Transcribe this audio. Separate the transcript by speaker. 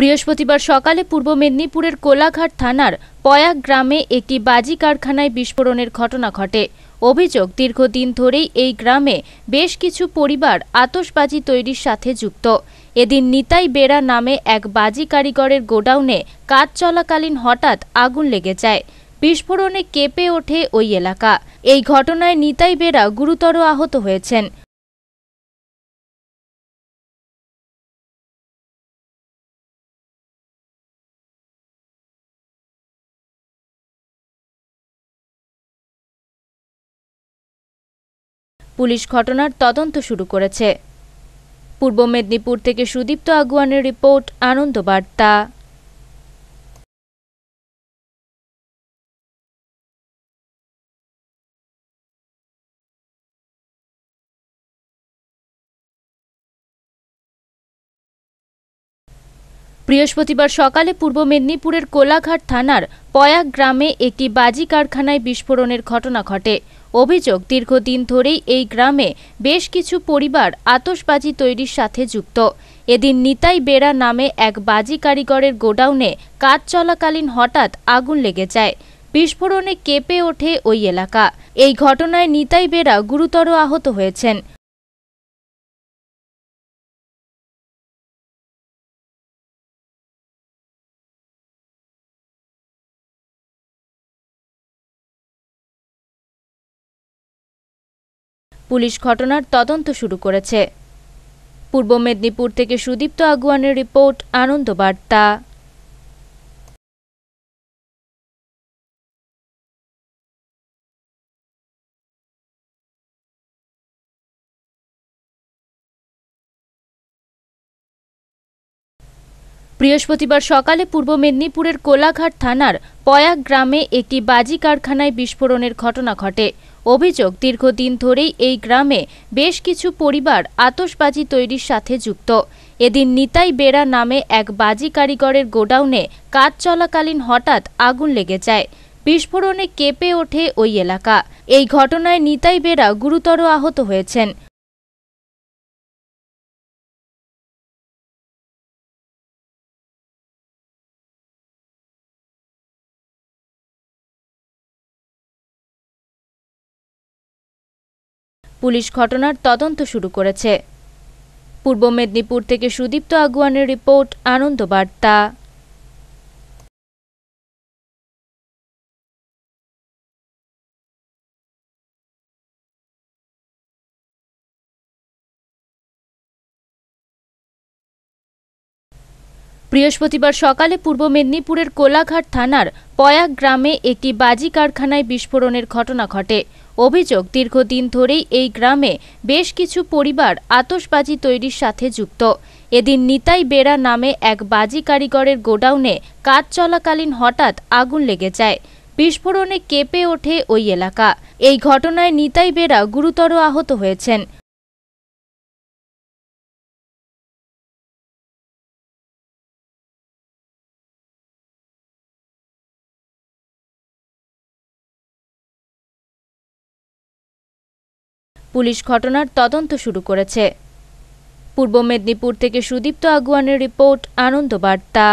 Speaker 1: বৃহস্পতিবার সকালে পূর্ব মেদিনীপুরের কোলাঘাট থানার পয়াক গ্রামে একটি বাজি কারখানায় বিস্ফোরণের ঘটনা ঘটে অভিযোগ দীর্ঘদিন ধরেই এই গ্রামে বেশ কিছু পরিবার আতসবাজি তৈরির সাথে যুক্ত এদিন নিতাই বেড়া নামে এক বাজি কারিগরের গোডাউনে কাজ চলাকালীন হঠাৎ আগুন লেগে যায় বিস্ফোরণে কেঁপে ওঠে ওই এলাকা এই ঘটনায় নিতাই বেড়া গুরুতর আহত
Speaker 2: হয়েছেন পুলিশ
Speaker 3: ঘটনার তদন্ত শুরু করেছে পূর্ব মেদিনীপুর থেকে সুদীপ্ত আগুয়ানের রিপোর্ট
Speaker 2: আনন্দবার্তা
Speaker 1: বৃহস্পতিবার সকালে পূর্ব মেদিনীপুরের কোলাঘাট থানার পয়াক গ্রামে একটি বাজি কারখানায় বিস্ফোরণের ঘটনা ঘটে অভিযোগ দীর্ঘদিন ধরেই এই গ্রামে বেশ কিছু পরিবার আতসবাজি তৈরির সাথে যুক্ত এদিন নিতাই বেড়া নামে এক বাজি কারিগরের গোডাউনে কাজ চলাকালীন হঠাৎ আগুন লেগে যায় বিস্ফোরণে কেঁপে ওঠে ওই এলাকা এই ঘটনায় নিতাই বেড়া গুরুতর আহত
Speaker 2: হয়েছেন পুলিশ
Speaker 3: ঘটনার তদন্ত শুরু করেছে পূর্ব মেদিনীপুর থেকে সুদীপ্ত আগুয়ানের রিপোর্ট
Speaker 2: আনন্দবার্তা
Speaker 1: বৃহস্পতিবার সকালে পূর্ব মেদিনীপুরের কোলাঘাট থানার পয়াক গ্রামে একটি বাজি কারখানায় বিস্ফোরণের ঘটনা ঘটে অভিযোগ দীর্ঘদিন ধরেই এই গ্রামে বেশ কিছু পরিবার আতসবাজি তৈরির সাথে যুক্ত এদিন নিতাই বেড়া নামে এক বাজি কারিগরের গোডাউনে কাজ চলাকালীন হঠাৎ আগুন লেগে যায় বিস্ফোরণে কেঁপে ওঠে ওই এলাকা এই ঘটনায় নিতাই বেড়া গুরুতর আহত
Speaker 3: হয়েছেন পুলিশ ঘটনার তদন্ত শুরু করেছে পূর্ব মেদিনীপুর থেকে সুদীপ্ত আগুয়ানের রিপোর্ট
Speaker 2: আনন্দবার্তা
Speaker 1: বৃহস্পতিবার সকালে পূর্ব মেদিনীপুরের কোলাঘাট থানার পয়াক গ্রামে একটি বাজি কারখানায় বিস্ফোরণের ঘটনা ঘটে অভিযোগ দীর্ঘদিন ধরেই এই গ্রামে বেশ কিছু পরিবার আতসবাজি তৈরির সাথে যুক্ত এদিন নিতাই বেড়া নামে এক বাজি কারিগরের গোডাউনে কাজ চলাকালীন হঠাৎ আগুন লেগে যায় বিস্ফোরণে কেঁপে ওঠে ওই এলাকা এই ঘটনায় নিতাই বেড়া গুরুতর আহত হয়েছেন
Speaker 2: পুলিশ
Speaker 3: ঘটনার তদন্ত শুরু করেছে পূর্ব মেদিনীপুর থেকে সুদীপ্ত আগুয়ানের রিপোর্ট আনন্দবার্তা